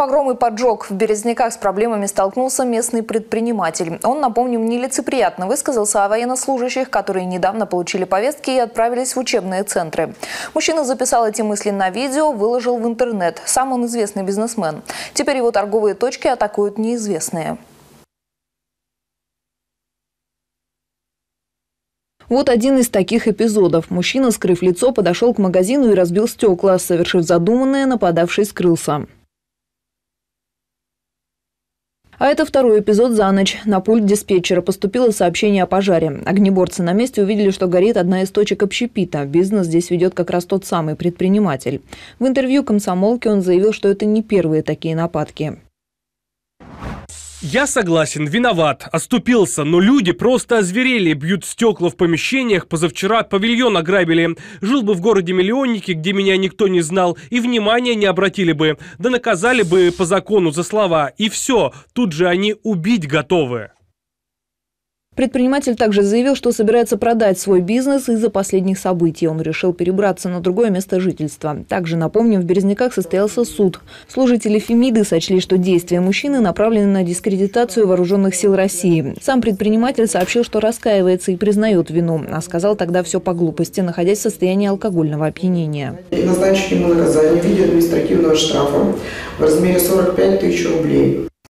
Погром и поджог в Березняках с проблемами столкнулся местный предприниматель. Он, напомним, нелицеприятно высказался о военнослужащих, которые недавно получили повестки и отправились в учебные центры. Мужчина записал эти мысли на видео, выложил в интернет. Сам он известный бизнесмен. Теперь его торговые точки атакуют неизвестные. Вот один из таких эпизодов. Мужчина, скрыв лицо, подошел к магазину и разбил стекла. Совершив задуманное, нападавший скрылся. А это второй эпизод за ночь. На пульт диспетчера поступило сообщение о пожаре. Огнеборцы на месте увидели, что горит одна из точек общепита. Бизнес здесь ведет как раз тот самый предприниматель. В интервью комсомолке он заявил, что это не первые такие нападки. Я согласен, виноват, оступился, но люди просто озверели, бьют стекла в помещениях, позавчера павильон ограбили. Жил бы в городе миллионники, где меня никто не знал, и внимания не обратили бы, да наказали бы по закону за слова, и все, тут же они убить готовы. Предприниматель также заявил, что собирается продать свой бизнес из-за последних событий. Он решил перебраться на другое место жительства. Также, напомним, в Березняках состоялся суд. Служители Фемиды сочли, что действия мужчины направлены на дискредитацию вооруженных сил России. Сам предприниматель сообщил, что раскаивается и признает вину, а сказал тогда все по глупости, находясь в состоянии алкогольного опьянения. Назначили ему наказание в виде административного штрафа в размере 45 тысяч рублей